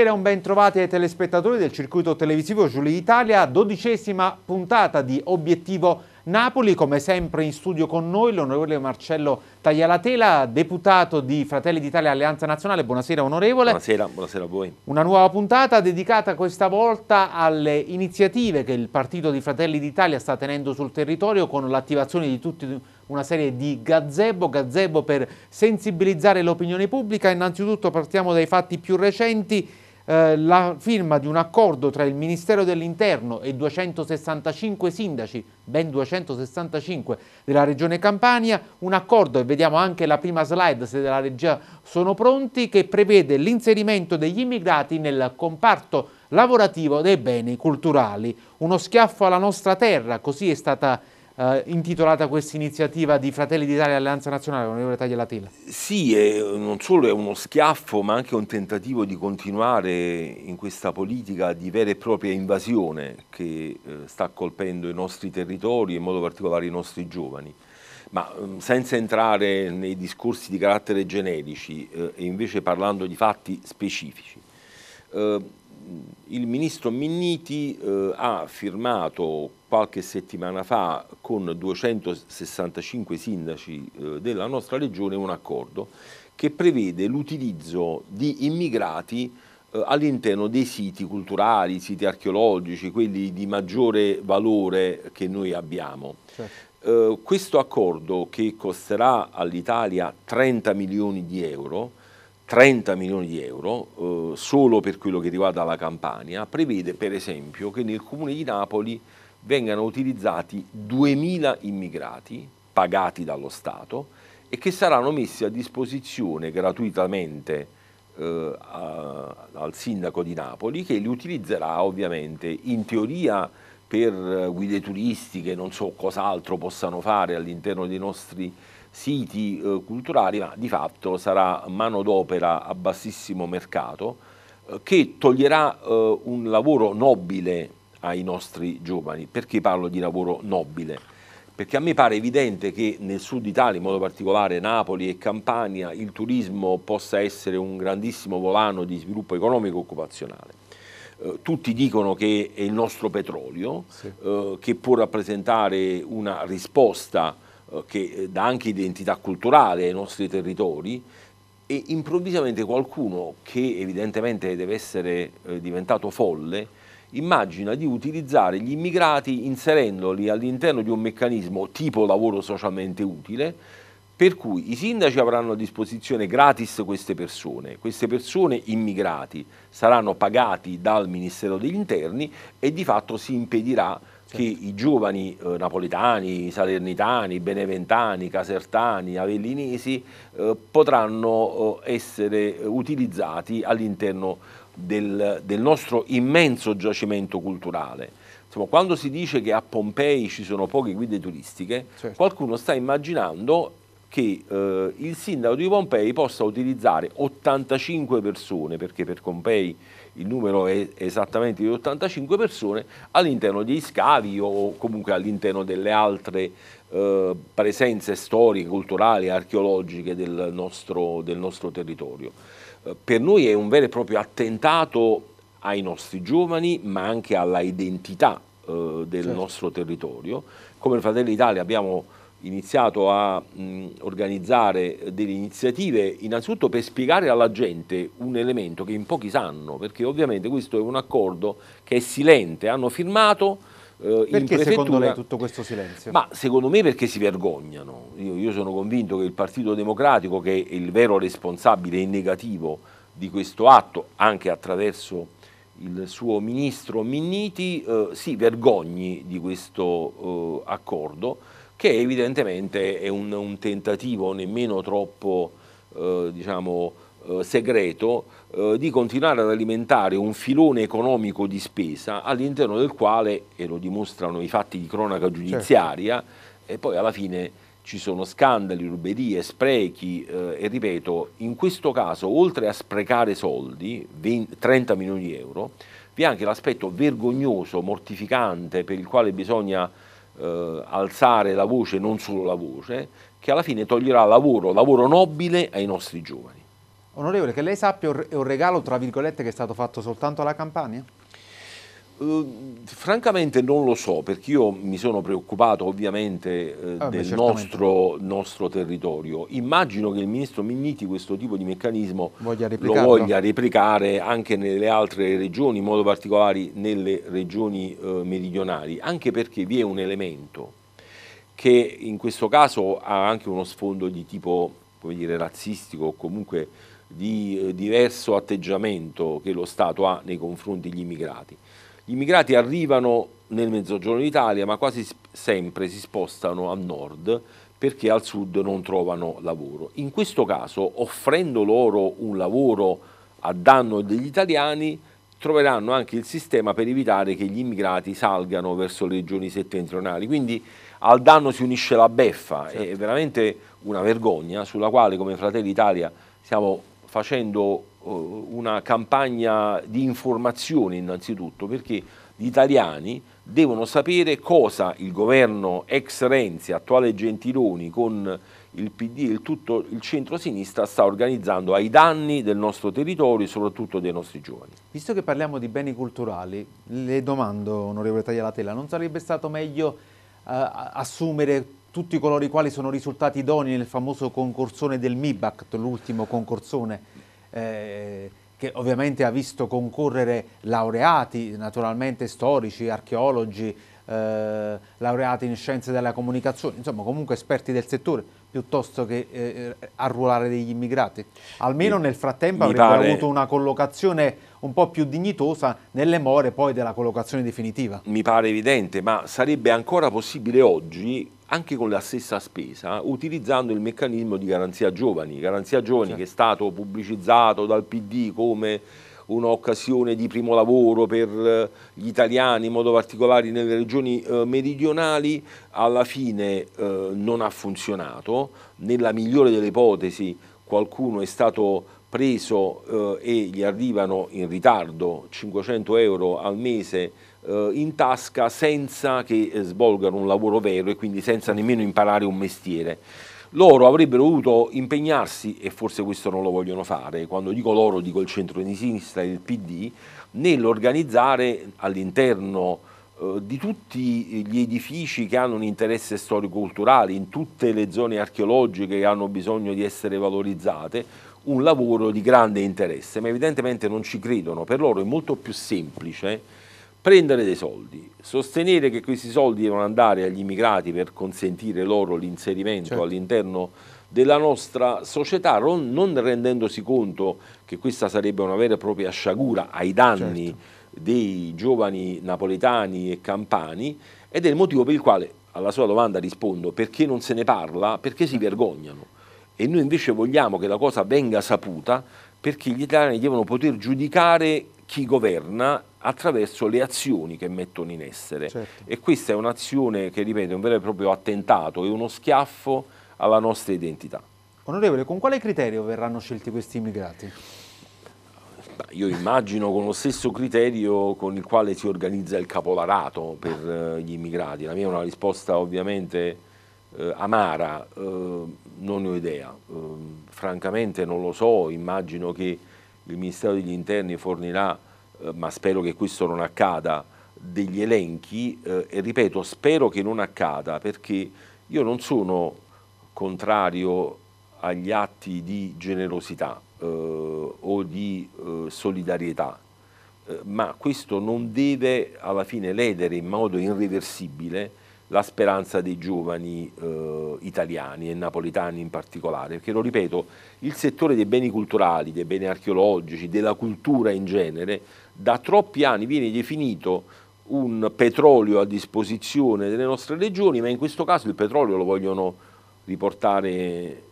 Buonasera e un ben trovati ai telespettatori del circuito televisivo Giulia Italia, dodicesima puntata di Obiettivo Napoli, come sempre in studio con noi l'onorevole Marcello Taglialatela, deputato di Fratelli d'Italia Alleanza Nazionale. Buonasera onorevole. Buonasera, buonasera a voi. Una nuova puntata dedicata questa volta alle iniziative che il partito di Fratelli d'Italia sta tenendo sul territorio con l'attivazione di tutti una serie di gazebo, gazebo per sensibilizzare l'opinione pubblica. Innanzitutto partiamo dai fatti più recenti eh, la firma di un accordo tra il Ministero dell'Interno e 265 sindaci, ben 265 della Regione Campania, un accordo, e vediamo anche la prima slide se della regia sono pronti, che prevede l'inserimento degli immigrati nel comparto lavorativo dei beni culturali. Uno schiaffo alla nostra terra, così è stata eh, intitolata questa iniziativa di Fratelli d'Italia e Alleanza Nazionale, onorevole Taglialatella. Sì, è, non solo è uno schiaffo, ma anche un tentativo di continuare in questa politica di vera e propria invasione che eh, sta colpendo i nostri territori, in modo particolare i nostri giovani ma mm, senza entrare nei discorsi di carattere generici eh, e invece parlando di fatti specifici. Eh, il ministro Minniti eh, ha firmato qualche settimana fa con 265 sindaci eh, della nostra regione un accordo che prevede l'utilizzo di immigrati eh, all'interno dei siti culturali, siti archeologici, quelli di maggiore valore che noi abbiamo. Certo. Eh, questo accordo che costerà all'Italia 30 milioni di euro 30 milioni di euro eh, solo per quello che riguarda la Campania, prevede per esempio che nel comune di Napoli vengano utilizzati 2.000 immigrati pagati dallo Stato e che saranno messi a disposizione gratuitamente eh, a, al sindaco di Napoli che li utilizzerà ovviamente in teoria per eh, guide turistiche, non so cos'altro possano fare all'interno dei nostri siti eh, culturali, ma di fatto sarà mano d'opera a bassissimo mercato eh, che toglierà eh, un lavoro nobile ai nostri giovani. Perché parlo di lavoro nobile? Perché a me pare evidente che nel sud Italia, in modo particolare Napoli e Campania, il turismo possa essere un grandissimo volano di sviluppo economico e occupazionale eh, tutti dicono che è il nostro petrolio, sì. eh, che può rappresentare una risposta eh, che eh, dà anche identità culturale ai nostri territori e improvvisamente qualcuno che evidentemente deve essere eh, diventato folle immagina di utilizzare gli immigrati inserendoli all'interno di un meccanismo tipo lavoro socialmente utile per cui i sindaci avranno a disposizione gratis queste persone, queste persone immigrati saranno pagati dal Ministero degli Interni e di fatto si impedirà che i giovani eh, napoletani, salernitani, beneventani, casertani, avellinesi eh, potranno eh, essere utilizzati all'interno del, del, nostro immenso giacimento culturale. Insomma, quando si dice che a Pompei ci sono poche guide turistiche, certo. qualcuno sta immaginando che eh, il sindaco di Pompei possa utilizzare 85 persone, perché per Pompei il numero è esattamente di 85 persone, all'interno degli scavi o comunque all'interno delle altre eh, presenze storiche, culturali, archeologiche del nostro, del nostro territorio. Eh, per noi è un vero e proprio attentato ai nostri giovani, ma anche alla identità eh, del certo. nostro territorio. Come Fratelli Italia abbiamo iniziato a mh, organizzare delle iniziative innanzitutto per spiegare alla gente un elemento che in pochi sanno, perché ovviamente questo è un accordo che è silente, hanno firmato eh, perché secondo lei tutto questo silenzio? Ma secondo me perché si vergognano. Io, io sono convinto che il Partito Democratico, che è il vero responsabile e negativo di questo atto, anche attraverso il suo ministro Minniti, eh, si vergogni di questo eh, accordo che evidentemente è un, un tentativo nemmeno troppo eh, diciamo, eh, segreto eh, di continuare ad alimentare un filone economico di spesa all'interno del quale, e lo dimostrano i fatti di cronaca certo. giudiziaria, certo. e poi alla fine ci sono scandali, ruberie, sprechi eh, e ripeto, in questo caso oltre a sprecare soldi, 20, 30 milioni di euro, vi è anche l'aspetto vergognoso, mortificante per il quale bisogna eh, alzare la voce, non solo la voce, che alla fine toglierà lavoro, lavoro nobile ai nostri giovani. Onorevole, che lei sappia è un regalo, tra virgolette, che è stato fatto soltanto alla Campania? Ehm, francamente non lo so, perché io mi sono preoccupato ovviamente uh, ah, del beh, nostro, nostro, territorio. Immagino che il ministro Minniti questo tipo di meccanismo voglia lo voglia replicare anche nelle altre regioni, in modo particolare nelle regioni uh, meridionali, anche perché vi è un elemento che in questo caso ha anche uno sfondo di tipo dire, razzistico o comunque di eh, diverso atteggiamento che lo Stato ha nei confronti degli immigrati gli immigrati arrivano nel mezzogiorno d'Italia, ma quasi sempre si spostano a nord perché al sud non trovano lavoro. In questo caso, offrendo loro un lavoro a danno degli italiani, troveranno anche il sistema per evitare che gli immigrati salgano verso le regioni settentrionali. Quindi al danno si unisce la beffa, certo. è veramente una vergogna sulla quale come Fratelli Italia stiamo facendo eh, una campagna di informazione innanzitutto, perché gli italiani devono sapere cosa il governo ex Renzi, attuale Gentiloni, con il PD e tutto il centro-sinistra sta organizzando ai danni del nostro territorio e soprattutto dei nostri giovani. Visto che parliamo di beni culturali, le domando, onorevole Taglialatella, non sarebbe stato meglio eh, assumere tutti coloro i quali sono risultati idoni nel famoso concorsone del MIBACT, l'ultimo concorsone eh, che ovviamente ha visto concorrere laureati, naturalmente storici, archeologi, eh, laureati in scienze della comunicazione, insomma comunque esperti del settore piuttosto che eh, eh, arruolare degli immigrati. Almeno nel frattempo avrebbero pare... avuto una collocazione un po' più dignitosa nelle more poi della collocazione definitiva. Mi pare evidente, ma sarebbe ancora possibile oggi, anche con la stessa spesa, utilizzando il meccanismo di garanzia giovani, garanzia giovani certo. che è stato pubblicizzato dal PD come un'occasione di primo lavoro per eh, gli italiani, in modo particolare nelle regioni eh, meridionali, alla fine eh, non ha funzionato. Nella migliore delle ipotesi qualcuno è stato preso eh, e gli arrivano in ritardo 500 euro al mese eh, in tasca senza che eh, svolgano un lavoro vero e quindi senza nemmeno imparare un mestiere loro avrebbero dovuto impegnarsi, e forse questo non lo vogliono fare, quando dico loro dico il centro di sinistra e il PD, nell'organizzare all'interno eh, di tutti gli edifici che hanno un interesse storico-culturale, in tutte le zone archeologiche che hanno bisogno di essere valorizzate, un lavoro di grande interesse, ma evidentemente non ci credono, per loro è molto più semplice prendere dei soldi, sostenere che questi soldi devono andare agli immigrati per consentire loro l'inserimento certo. all'interno della nostra società, non rendendosi conto che questa sarebbe una vera e propria sciagura ai danni certo. dei giovani napoletani e campani ed è il motivo per il quale alla sua domanda rispondo perché non se ne parla, perché si vergognano e noi invece vogliamo che la cosa venga saputa perché gli italiani devono poter giudicare chi governa attraverso le azioni che mettono in essere. Certo. E questa è un'azione che, ripeto, è un vero e proprio attentato, e uno schiaffo alla nostra identità. Onorevole, con quale criterio verranno scelti questi immigrati? Io immagino con lo stesso criterio con il quale si organizza il capolarato per ah. eh, gli immigrati. La mia è una risposta ovviamente eh, amara, eh, non ne ho idea. Eh, francamente non lo so, immagino che il Ministero degli Interni fornirà eh, ma spero che questo non accada, degli elenchi eh, e ripeto spero che non accada perché io non sono contrario agli atti di generosità eh, o di eh, solidarietà, eh, ma questo non deve alla fine ledere in modo irreversibile la speranza dei giovani eh, italiani e napoletani in particolare, perché lo ripeto, il settore dei beni culturali, dei beni archeologici, della cultura in genere da troppi anni viene definito un petrolio a disposizione delle nostre regioni, ma in questo caso il petrolio lo vogliono riportare eh,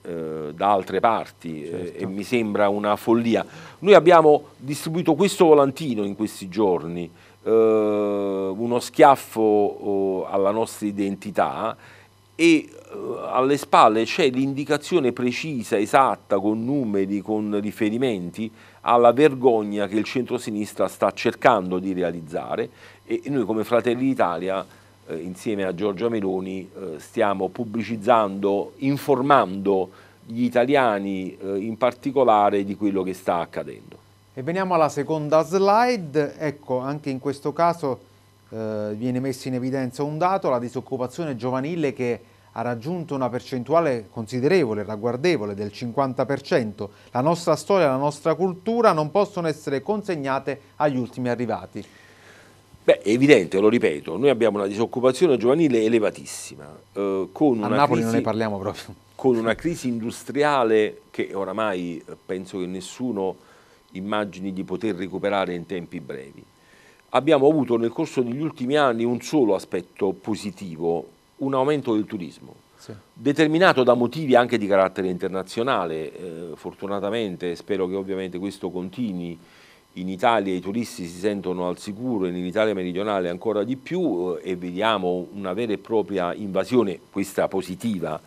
da altre parti eh, certo. eh, e mi sembra una follia. Noi abbiamo distribuito questo volantino in questi giorni, eh, uno schiaffo oh, alla nostra identità e eh, alle spalle c'è l'indicazione precisa, esatta, con numeri, con riferimenti alla vergogna che il centrosinistra sta cercando di realizzare e noi come Fratelli d'Italia eh, insieme a Giorgia Meloni eh, stiamo pubblicizzando, informando gli italiani eh, in particolare di quello che sta accadendo. E veniamo alla seconda slide, ecco anche in questo caso eh, viene messo in evidenza un dato, la disoccupazione giovanile che ha raggiunto una percentuale considerevole, ragguardevole del 50%. La nostra storia la nostra cultura non possono essere consegnate agli ultimi arrivati. Beh, è evidente, lo ripeto, noi abbiamo una disoccupazione giovanile elevatissima. Eh, con A Napoli crisi, non ne parliamo proprio. Con una crisi industriale che oramai eh, penso che nessuno immagini di poter recuperare in tempi brevi abbiamo avuto nel corso degli ultimi anni un solo aspetto positivo, un aumento del turismo, sì. determinato da motivi anche di carattere internazionale, eh, fortunatamente spero che ovviamente questo continui, in Italia i turisti si sentono al sicuro e Italia meridionale ancora di più eh, e vediamo una vera e propria invasione, questa positiva,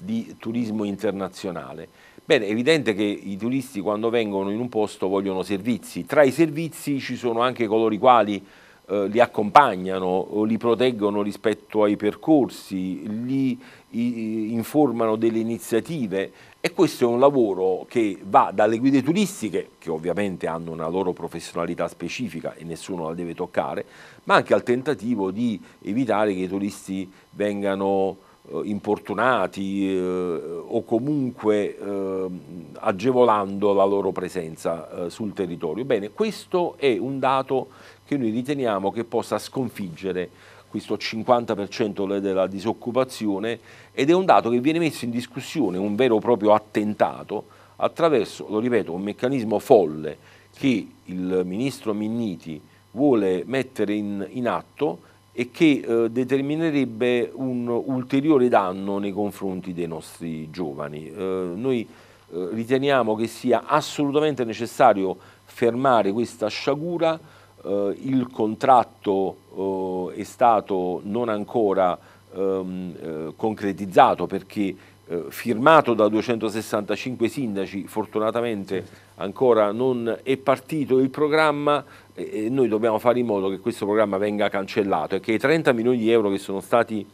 di turismo internazionale. Bene, è evidente che i turisti quando vengono in un posto vogliono servizi, tra i servizi ci sono anche coloro i quali eh, li accompagnano, li proteggono rispetto ai percorsi, li i, informano delle iniziative e questo è un lavoro che va dalle guide turistiche, che ovviamente hanno una loro professionalità specifica e nessuno la deve toccare, ma anche al tentativo di evitare che i turisti vengano eh, importunati eh, o comunque eh, agevolando la loro presenza sul territorio. Bene, questo è un dato che noi riteniamo che possa sconfiggere questo 50% della disoccupazione ed è un dato che viene messo in discussione, un vero e proprio attentato, attraverso, lo ripeto, un meccanismo folle che il ministro Minniti vuole mettere in, in atto e che eh, determinerebbe un ulteriore danno nei confronti dei nostri giovani. Eh, noi eh, riteniamo che sia assolutamente necessario fermare questa sciagura, eh, il contratto eh, è stato non ancora ehm, eh, concretizzato perché eh, firmato da 265 sindaci, fortunatamente ancora non è partito il programma e, e noi dobbiamo fare in modo che questo programma venga cancellato e che i 30 milioni di euro che sono stati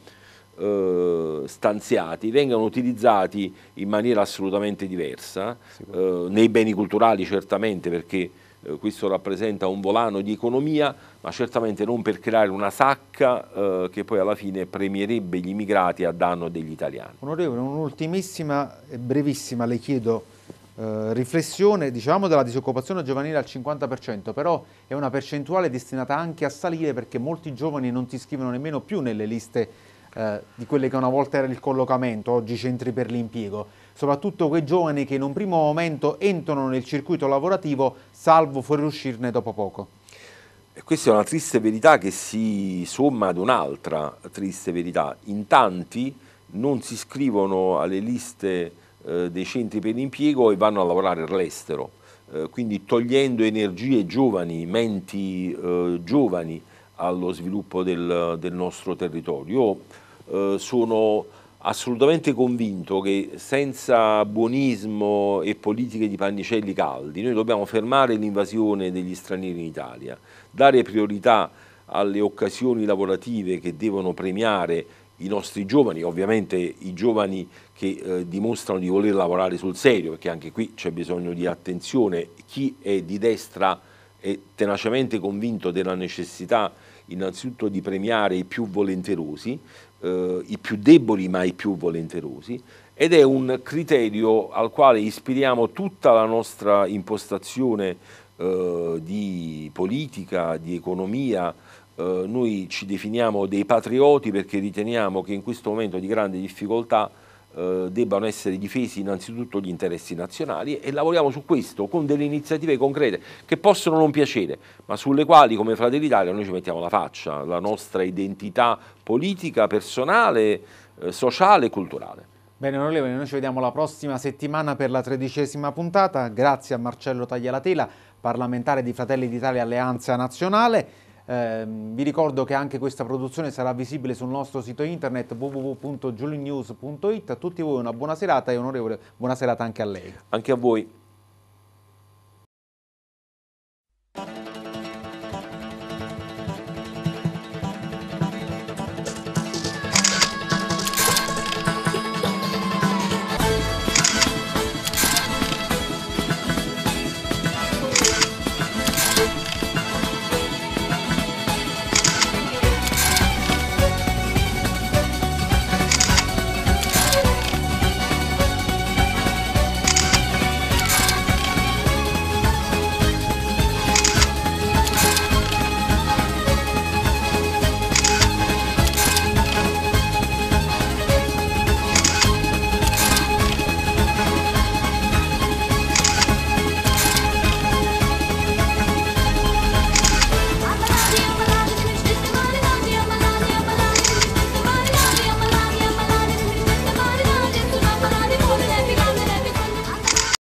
eh, stanziati vengano utilizzati in maniera assolutamente diversa, eh, nei beni culturali certamente perché eh, questo rappresenta un volano di economia, ma certamente non per creare una sacca eh, che poi alla fine premierebbe gli immigrati a danno degli italiani. Onorevole, un'ultimissima e brevissima le chiedo eh, riflessione, diciamo della disoccupazione giovanile al 50%, però è una percentuale destinata anche a salire perché molti giovani non si iscrivono nemmeno più nelle liste eh, di quelle che una volta era il collocamento, oggi centri per l'impiego soprattutto quei giovani che in un primo momento entrano nel circuito lavorativo salvo fuoriuscirne dopo poco. E questa è una triste verità che si somma ad un'altra triste verità. In tanti non si iscrivono alle liste eh, dei centri per l'impiego e vanno a lavorare all'estero, eh, quindi togliendo energie giovani, menti eh, giovani allo sviluppo del, del nostro territorio. Io eh, sono assolutamente convinto che senza buonismo e politiche di pannicelli caldi noi dobbiamo fermare l'invasione degli stranieri in Italia, dare priorità alle occasioni lavorative che devono premiare i nostri giovani, ovviamente i giovani che eh, dimostrano di voler lavorare sul serio, perché anche qui c'è bisogno di attenzione, chi è di destra è tenacemente convinto della necessità innanzitutto di premiare i più volenterosi, eh, i più deboli ma i più volenterosi ed è un criterio al quale ispiriamo tutta la nostra impostazione eh, di politica, di economia. Eh, noi ci definiamo dei patrioti perché riteniamo che in questo momento di grande difficoltà eh, debbano essere difesi innanzitutto gli interessi nazionali e lavoriamo su questo con delle iniziative concrete che possono non piacere, ma sulle quali come Fratelli d'Italia noi ci mettiamo la faccia, la nostra identità politica, personale, eh, sociale e culturale. Bene onorevole, noi ci vediamo la prossima settimana per la tredicesima puntata. Grazie a Marcello Taglialatela, parlamentare di Fratelli d'Italia Alleanza Nazionale. Eh, vi ricordo che anche questa produzione sarà visibile sul nostro sito internet www.giulinews.it. A tutti voi una buona serata e onorevole, buona serata anche a lei. Anche a voi.